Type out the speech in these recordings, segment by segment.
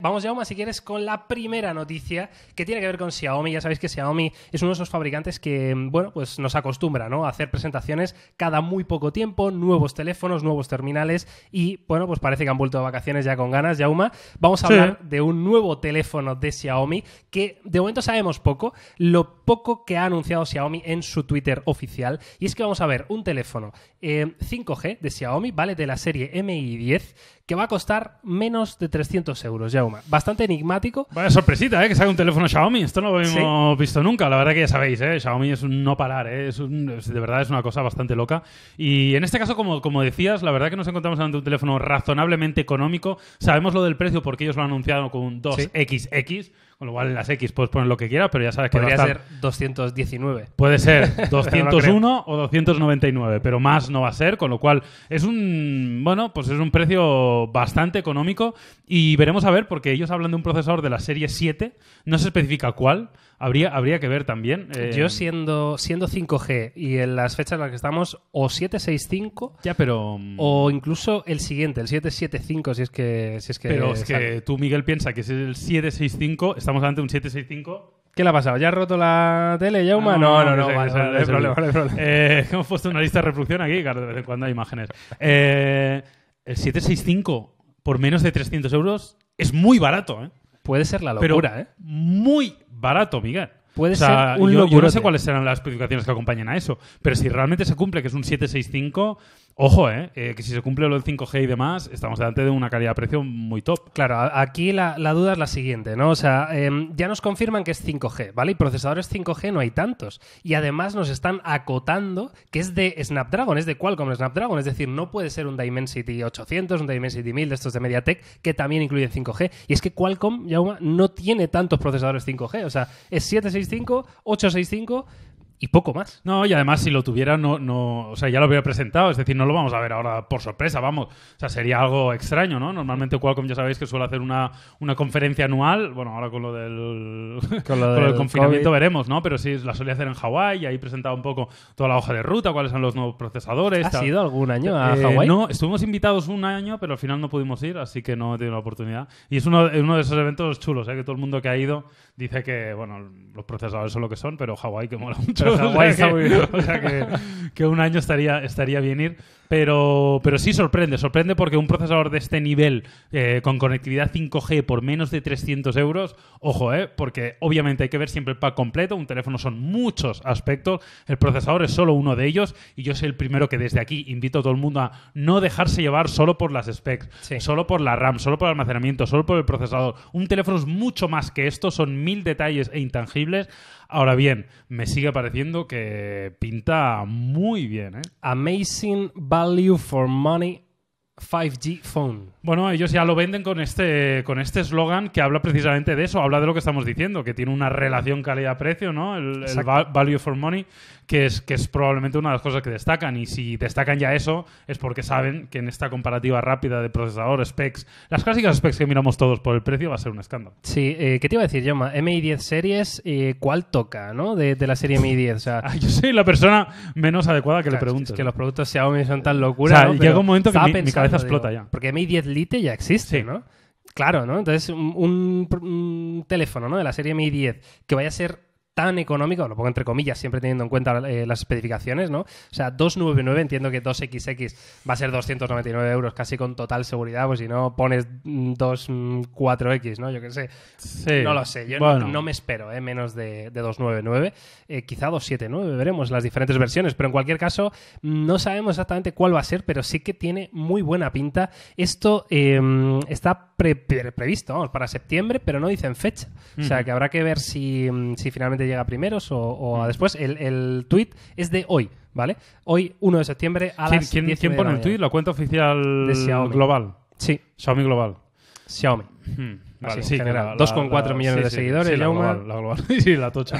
Vamos, yauma si quieres, con la primera noticia que tiene que ver con Xiaomi. Ya sabéis que Xiaomi es uno de esos fabricantes que, bueno, pues nos acostumbra, ¿no? A hacer presentaciones cada muy poco tiempo, nuevos teléfonos, nuevos terminales y, bueno, pues parece que han vuelto de vacaciones ya con ganas, yauma Vamos a hablar de un nuevo teléfono de Xiaomi que de momento sabemos poco, lo poco que ha anunciado Xiaomi en su Twitter oficial. Y es que vamos a ver un teléfono 5G eh, de Xiaomi, ¿vale? De la serie MI10, que va a costar menos de 300 euros, yauma Bastante enigmático. Vaya sorpresita, ¿eh? Que salga un teléfono Xiaomi. Esto no lo hemos visto nunca. La verdad que ya sabéis, ¿eh? Xiaomi es un no parar, ¿eh? Es de verdad es una cosa bastante loca. Y en este caso, como, como decías, la verdad que nos encontramos ante un teléfono razonablemente económico. Sabemos lo del precio porque ellos lo han anunciado con 2XX. Con lo cual en las X puedes poner lo que quieras, pero ya sabes que va a ser 219. Puede ser 201 o 299, pero más no va a ser, con lo cual es un bueno, pues es un precio bastante económico y veremos a ver porque ellos hablan de un procesador de la serie 7, no se especifica cuál, Habría, que ver también. Yo eh, siendo, siendo 5G y en las fechas en las que estamos, o 765. Ya, pero. O mm, incluso el siguiente, el 775, si es que. Si es que pero es que tú, Miguel, piensa que es el 765, estamos ante un 765. ¿Qué le ha pasado? ¿Ya ha roto la tele, ya No, no, no, no, problema, hemos puesto una lista de reproducción aquí, de vez cuando hay imágenes. Eh, el 765 por menos de 300 euros es muy barato, ¿eh? puede ser la locura, pero ¿eh? Muy barato, Miguel. Puede ser un logro. yo no sé cuáles serán las especificaciones que acompañan a eso, pero si realmente se cumple que es un 765, Ojo, eh, ¿eh? que si se cumple lo del 5G y demás, estamos delante de una calidad-precio de muy top. Claro, aquí la, duda es la siguiente, ¿no? O sea, em, ya nos confirman que es 5G, ¿vale? Y procesadores 5G no hay tantos. Y además nos están acotando que es de Snapdragon, es de Qualcomm Snapdragon. Es decir, no puede ser un Dimensity 800, un Dimensity 1000 de estos de MediaTek, que también incluyen 5G. Y es que Qualcomm, Yauma, no tiene tantos procesadores 5G. O sea, es 765, 865 y poco más. No, y además si lo tuviera, no, no, o sea, ya lo hubiera presentado, es decir, no lo vamos a ver ahora por sorpresa, vamos. O sea, sería algo extraño, ¿no? Normalmente Qualcomm ya sabéis que suele hacer una, una conferencia anual, bueno, ahora con lo del, confinamiento veremos, ¿no? Pero sí, la solía hacer en Hawái, ahí presentaba un poco toda la hoja de ruta, cuáles son los nuevos procesadores. ha ido algún año a eh, Hawái? No, estuvimos invitados un año, pero al final no pudimos ir, así que no he tenido la oportunidad. Y es uno, uno de esos eventos chulos, ¿eh? que todo el mundo que ha ido dice que, bueno, los procesadores son lo que son, pero Hawái que mola mucho. Hawái está muy bien. O sea que, que un año estaría, estaría bien ir. Pero, sí sorprende, sorprende porque un procesador de este nivel eh, con conectividad 5G por menos de 300 euros, ojo, eh, porque obviamente hay que ver siempre el pack completo, un teléfono son muchos aspectos, el procesador es solo uno de ellos y yo soy el primero que desde aquí invito a todo el mundo a no dejarse llevar solo por las specs, solo por la RAM, solo por el almacenamiento, solo por el procesador. Un teléfono es mucho más que esto, son mil detalles e intangibles. Ahora bien, me sigue pareciendo que pinta muy bien. ¿eh? Amazing value for money 5G Phone. Bueno, ellos ya lo venden con este con este eslogan que habla precisamente de eso, habla de lo que estamos diciendo, que tiene una relación calidad-precio, ¿no? El, value for money, que es, que es probablemente una de las cosas que destacan. Y si destacan ya eso, es porque saben que en esta comparativa rápida de procesador, specs, las clásicas specs que miramos todos por el precio, va a ser un escándalo. Sí, eh, ¿qué te iba a decir, Yoma? MI10 series, eh, ¿cuál toca, no? De, la serie MI10. Ah, yo soy la persona menos adecuada que le pregunte. Es que los productos Xiaomi son tan locura. O llega un momento que explota ya. Porque Mi 10 Lite ya existe, ¿no? Claro, ¿no? Entonces, un, teléfono, ¿no? De la serie Mi 10 que vaya a ser tan económico, lo pongo entre comillas, siempre teniendo en cuenta eh, las especificaciones, ¿no? O sea, 299, entiendo que 2XX va a ser 299 euros casi con total seguridad, pues si no pones 24X, mm, ¿no? Yo qué sé. No lo sé, yo no, me espero ¿eh? menos de, 299, eh, quizá 279, veremos las diferentes versiones, pero en cualquier caso mm, no sabemos exactamente cuál va a ser, pero sí que tiene muy buena pinta. Esto em, está previsto, vamos, para septiembre, pero no dicen fecha. O sea, que habrá que ver si mm, finalmente llega primero o, después. El, el tweet es de hoy, ¿vale? Hoy, 1 de septiembre, a las ¿quién, ¿quién pone el tweet? ¿La cuenta oficial de Xiaomi. global? Sí. Xiaomi global. Xiaomi. Hmm. Vale, sí, 2,4 millones de seguidores, la global, sí, la tocha.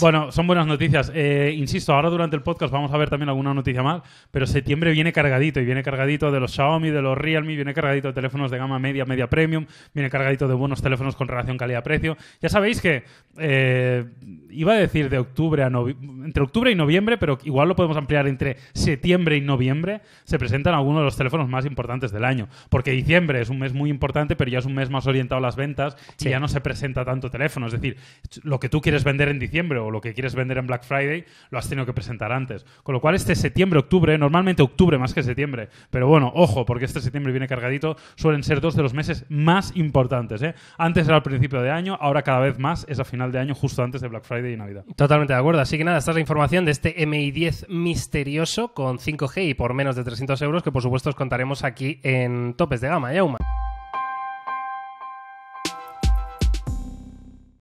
Bueno, son buenas noticias. Eh, insisto, ahora durante el podcast vamos a ver también alguna noticia mal pero septiembre viene cargadito y viene cargadito de los Xiaomi, de los Realme, viene cargadito de teléfonos de gama media, media premium, viene cargadito de buenos teléfonos con relación calidad-precio. Ya sabéis que eh, iba a decir de octubre a noviembre entre octubre y noviembre, pero igual lo podemos ampliar entre septiembre y noviembre, se presentan algunos de los teléfonos más importantes del año. Porque diciembre es un mes muy importante, pero ya es un mes más orientado a las ventas que ya no se presenta tanto teléfono. Es decir, lo que tú quieres vender en diciembre o lo que quieres vender en Black Friday, lo has tenido que presentar antes. Con lo cual, este septiembre, octubre, normalmente octubre más que septiembre, pero bueno, ojo, porque este septiembre viene cargadito, suelen ser dos de los meses más importantes. ¿eh? Antes era al principio de año, ahora cada vez más es a final de año, justo antes de Black Friday y Navidad. Totalmente de acuerdo. Así que nada, estás información de este MI10 misterioso con 5G y por menos de 300 euros que por supuesto os contaremos aquí en Topes de Gama, Yauma.